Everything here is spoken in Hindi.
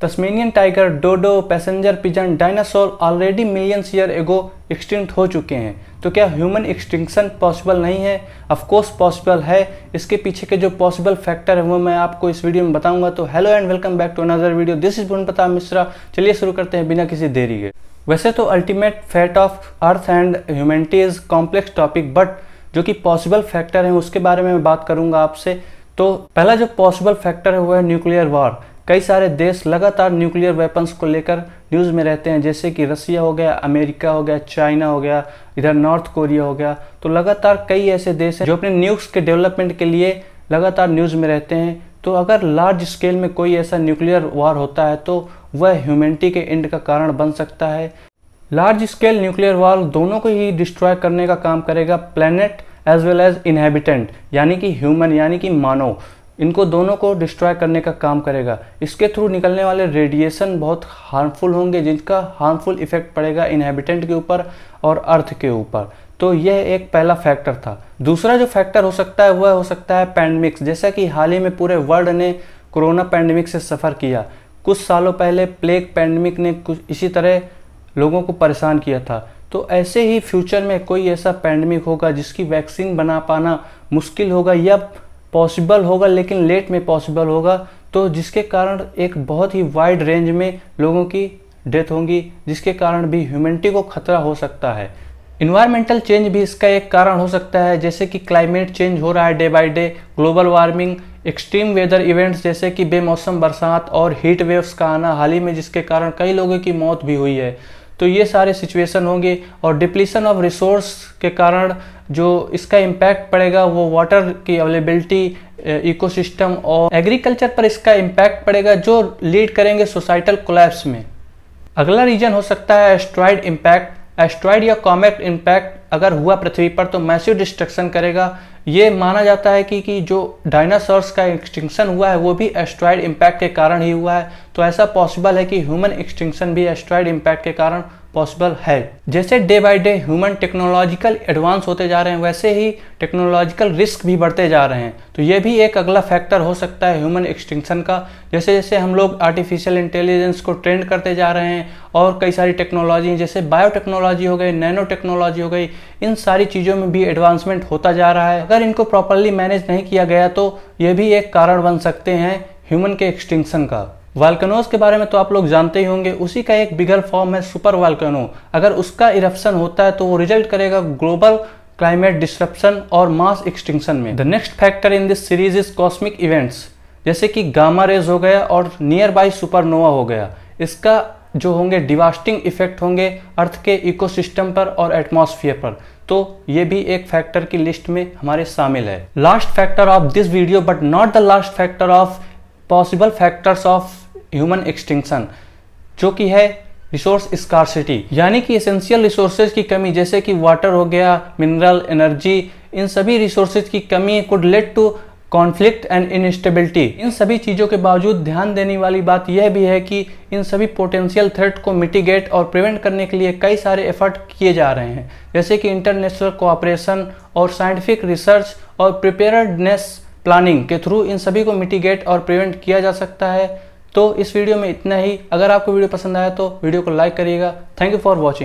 Tasmanian tiger dodo passenger pigeon dinosaur already millions year ago extinct हो चुके हैं तो क्या ह्यूमन एक्सटिंक्शन पॉसिबल नहीं है ऑफकोर्स पॉसिबल है इसके पीछे के जो पॉसिबल फैक्टर है वो मैं आपको इस वीडियो में बताऊंगा तो hello and welcome back to another video this is Bhuvan Pratap Mishra चलिए शुरू करते हैं बिना किसी देरी के वैसे तो ultimate fate of earth and humanity is complex topic but जो कि पॉसिबल फैक्टर है उसके बारे में मैं बात करूंगा आपसे तो पहला जो पॉसिबल फैक्टर है वो है न्यूक्लियर वॉर कई सारे देश लगातार न्यूक्लियर वेपन्स को लेकर न्यूज़ में रहते हैं जैसे कि रसिया हो गया अमेरिका हो गया चाइना हो गया इधर नॉर्थ कोरिया हो गया तो लगातार कई ऐसे देश हैं जो अपने न्यूक्स के डेवलपमेंट के लिए लगातार न्यूज़ में रहते हैं तो अगर लार्ज स्केल में कोई ऐसा न्यूक्लियर वार होता है तो वह ह्यूमैनिटी के एंड का कारण बन सकता है लार्ज स्केल न्यूक्लियर वार दोनों को ही डिस्ट्रॉय करने का काम करेगा planet as well as inhabitant यानी कि ह्यूमन यानी कि मानव इनको दोनों को डिस्ट्रॉय करने का काम करेगा इसके थ्रू निकलने वाले रेडिएशन बहुत हार्मफुल होंगे जिनका हार्मफुल इफेक्ट पड़ेगा इनहेबिटेंट के ऊपर और अर्थ के ऊपर तो यह एक पहला फैक्टर था दूसरा जो फैक्टर हो सकता है वह हो सकता है पैंडमिक्स जैसा कि हाल ही में पूरे वर्ल्ड ने कोरोना पैंडमिक से सफ़र किया कुछ सालों पहले प्लेग पैंडमिक ने कुछ इसी तरह लोगों को परेशान किया था तो ऐसे ही फ्यूचर में कोई ऐसा पैंडमिक होगा जिसकी वैक्सीन बना पाना मुश्किल होगा या पॉसिबल होगा लेकिन लेट में पॉसिबल होगा तो जिसके कारण एक बहुत ही वाइड रेंज में लोगों की डेथ होंगी जिसके कारण भी ह्यूमनिटी को खतरा हो सकता है इन्वायरमेंटल चेंज भी इसका एक कारण हो सकता है जैसे कि क्लाइमेट चेंज हो रहा है day by day global warming extreme weather events जैसे कि बेमौसम बरसात और हीट वेव्स का आना हाल ही में जिसके कारण कई लोगों की मौत भी हुई है तो ये सारे सिचुएशन होंगे और डिप्लीसन ऑफ रिसोर्स के कारण जो इसका इम्पैक्ट पड़ेगा वो वाटर की अवेलेबिलिटी इकोसिस्टम eh, और एग्रीकल्चर पर इसका इम्पैक्ट पड़ेगा जो लीड करेंगे सोसाइटल कोलैप्स में अगला रीजन हो सकता है एस्ट्रॉयड इम्पैक्ट एस्ट्रॉयड या कॉमेट इम्पैक्ट अगर हुआ पृथ्वी पर तो मैसिव डिस्ट्रक्शन करेगा ये माना जाता है कि कि जो डायनासोर्स का एक्सटिंक्शन हुआ है वो भी एस्ट्रॉयड इम्पैक्ट के कारण ही हुआ है तो ऐसा पॉसिबल है कि ह्यूमन एक्सटिंक्शन भी एस्ट्रॉयड इम्पैक्ट के कारण पॉसिबल है जैसे day by day human technological advance होते जा रहे हैं वैसे ही टेक्नोलॉजिकल रिस्क भी बढ़ते जा रहे हैं तो ये भी एक अगला फैक्टर हो सकता है ह्यूमन एक्सटिंक्शन का जैसे जैसे हम लोग आर्टिफिशियल इंटेलिजेंस को ट्रेंड करते जा रहे हैं और कई सारी टेक्नोलॉजी जैसे बायोटेक्नोलॉजी हो गई नैनो टेक्नोलॉजी हो गई इन सारी चीज़ों में भी एडवांसमेंट होता जा रहा है अगर अगर इनको प्रॉपरली मैनेज नहीं किया गया तो ये भी एक कारण बन सकते हैं ह्यूमन के एक्सटिंक्शन का वाल्कनोज के बारे में तो आप लोग जानते ही होंगे उसी का एक बिगर फॉर्म है सुपर वाल्कनो अगर उसका इरप्शन होता है तो वो रिजल्ट करेगा ग्लोबल क्लाइमेट डिस्ट्रप्शन और मास एक्सटिंक्शन में the next factor in this series is cosmic events जैसे कि गामा रेज हो गया और नियर बाई सुपरनोवा हो गया इसका जो होंगे डिवास्टिंग इफेक्ट होंगे अर्थ के इकोसिस्टम पर और एटमॉस्फेयर पर तो ये भी एक फैक्टर की लिस्ट में हमारे शामिल है last factor of this video but not the last factor of possible factors of human extinction जो कि है रिसोर्स स्कॉर्सिटी यानी कि एसेंशियल रिसोर्सेज की कमी जैसे कि वाटर हो गया मिनरल एनर्जी इन सभी रिसोर्सेज की कमी could lead to conflict and instability इन सभी चीज़ों के बावजूद ध्यान देने वाली बात यह भी है कि इन सभी पोटेंशियल थ्रेट को मिटिगेट और प्रिवेंट करने के लिए कई सारे एफर्ट किए जा रहे हैं जैसे कि इंटरनेशनल कोऑपरेशन और साइंटिफिक रिसर्च और प्रिपेयर्डनेस प्लानिंग के थ्रू इन सभी को मिटिगेट और प्रिवेंट किया जा सकता है तो इस वीडियो में इतना ही अगर आपको वीडियो पसंद आया तो वीडियो को लाइक करिएगा थैंक यू फॉर वॉचिंग